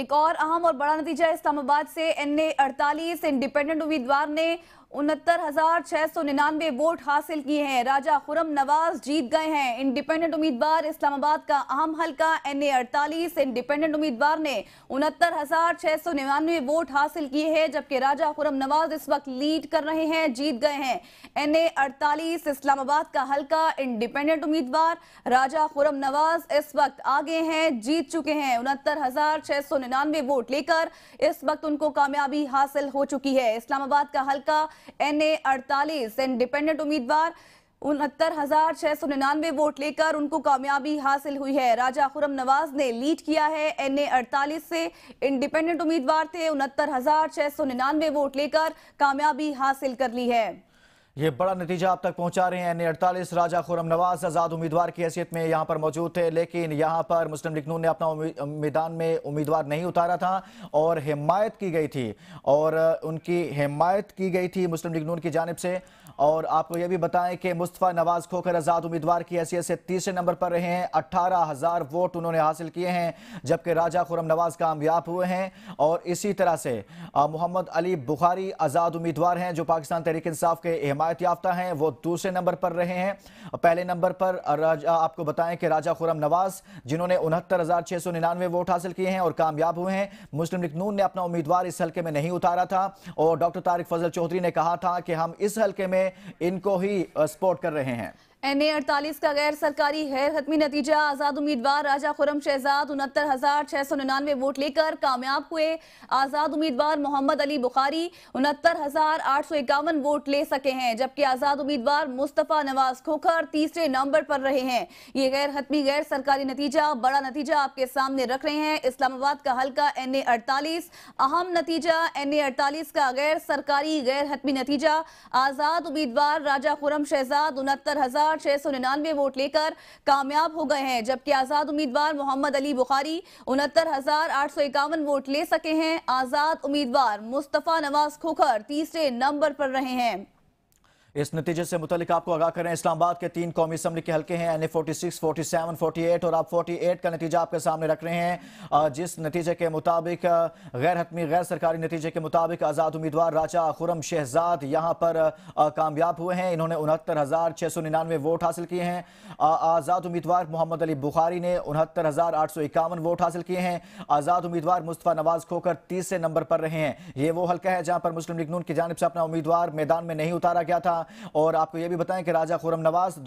एक और अहम और बड़ा नतीजा इस्लामाबाद से एन ए अड़तालीस इंडिपेंडेंट उम्मीदवार ने उनहत्तर हजार छह सौ निन्यानवे वोट हासिल किए हैं राजा खुरम नवाज जीत गए हैं इंडिपेंडेंट उम्मीदवार इस्लामाबाद का अहम हल्का एन ए अड़तालीस इंडिपेंडेंट उम्मीदवार ने उनहत्तर हजार छह सौ निन्यानवे वोट हासिल किए हैं जबकि राजा खुरम नवाज इस वक्त लीड कर रहे हैं जीत गए हैं एन ए अड़तालीस इस्लामाबाद का हल्का इंडिपेंडेंट उम्मीदवार राजा खुरम नवाज इस वक्त आगे हैं जीत चुके हैं उनहत्तर हजार छह सौ निन्यानवे वोट लेकर इस वक्त उनको कामयाबी हासिल हो चुकी है इस्लामाबाद का हल्का एन ए अड़तालीस इंडिपेंडेंट उम्मीदवार उनहत्तर हजार छह सौ निन्यानवे वोट लेकर उनको कामयाबी हासिल हुई है राजा खुरम नवाज ने लीड किया है एन ए अड़तालीस से इंडिपेंडेंट उम्मीदवार थे उनहत्तर हजार छह सौ निन्यानवे वोट लेकर कामयाबी हासिल कर ली है ये बड़ा नतीजा आप तक पहुंचा रहे हैं एन अड़तालीस राजा खुरम नवाज आज़ाद उम्मीदवार की हैसियत में यहाँ पर मौजूद थे लेकिन यहाँ पर मुस्लिम लीग नून ने अपना मैदान में उम्मीदवार नहीं उतारा था और हिमायत की गई थी और उनकी हिमायत की गई थी मुस्लिम लीग नून की जानब से और आपको यह भी बताएं कि मुस्तफ़ा नवाज खोखर आज़ाद उम्मीदवार की हैसियत से तीसरे नंबर पर रहे हैं अट्ठारह हज़ार वोट उन्होंने हासिल किए हैं जबकि राजा खुरम नवाज कामयाब हुए हैं और इसी तरह से मोहम्मद अली बुखारी आज़ाद उम्मीदवार हैं जो पाकिस्तान तहरीक इंसाफ के हिमायत हिमायत याफ्ता हैं वो दूसरे नंबर पर रहे हैं पहले नंबर पर आपको बताएं कि राजा खुरम नवाज जिन्होंने उनहत्तर हजार छह सौ निन्यानवे वोट हासिल किए हैं और कामयाब हुए हैं मुस्लिम लीग नून ने अपना उम्मीदवार इस हल्के में नहीं उतारा था और डॉक्टर तारिक फजल चौधरी ने कहा था कि हम इस हल्के में इनको ही सपोर्ट कर रहे हैं एन ए अड़तालीस का गैर सरकारी गैर हतमी नतीजा आज़ाद उम्मीदवार राजा खुरम शहजाद उनहत्तर हज़ार छह सौ निन्यानवे वोट लेकर कामयाब हुए आज़ाद उम्मीदवार मोहम्मद अली बुखारी उनहत्तर हज़ार आठ सौ इक्यावन वोट ले सके हैं जबकि आज़ाद उम्मीदवार मुस्तफ़ा नवाज खोखर तीसरे नंबर पर रहे हैं ये गैर हतमी गैर सरकारी नतीजा बड़ा नतीजा आपके सामने रख रहे हैं इस्लामाबाद का हल्का एन ए अड़तालीस अहम नतीजा एन ए अड़तालीस का गैर सरकारी गैर हतमी नतीजा आज़ाद उम्मीदवार राजा खुरम शहजाद उनहत्तर हज़ार वोट लेकर कामयाब हो गए हैं जबकि आजाद उम्मीदवार मोहम्मद अली बुखारी उनहत्तर वोट ले सके हैं आजाद उम्मीदवार मुस्तफा नवाज खोखर तीसरे नंबर पर रहे हैं इस नतीजे से मुतलिक आपको आगाह करें इस्लामाबाद के तीन कौमी असम्बली के हल्के हैं N A forty six forty seven forty eight और आप फोर्टी एट का नतीजा आपके सामने रख रहे हैं जिस नतीजे के मुताबिक गैर हतमी गैर सरकारी नतीजे के मुताबिक आज़ाद उम्मीदवार राजा खुरम शहजाद यहाँ पर कामयाब हुए हैं इन्होंने उनहत्तर हज़ार छः सौ निन्यानवे वोट हासिल किए हैं आज़ाद उम्मीदवार मोहम्मद अली बुखारी ने उनहत्तर हज़ार आठ सौ इक्यावन वोट हासिल किए हैं आज़ाद उम्मीदवार मुस्तफ़ा नवाज खोकर तीसरे नंबर पर रहे हैं ये वो हल्का है जहाँ पर मुस्लिम लीग नून की जानब से अपना उम्मीदवार मैदान में नहीं उतारा गया था और आपको यह भी बताएं कि राजा खुरम नवाज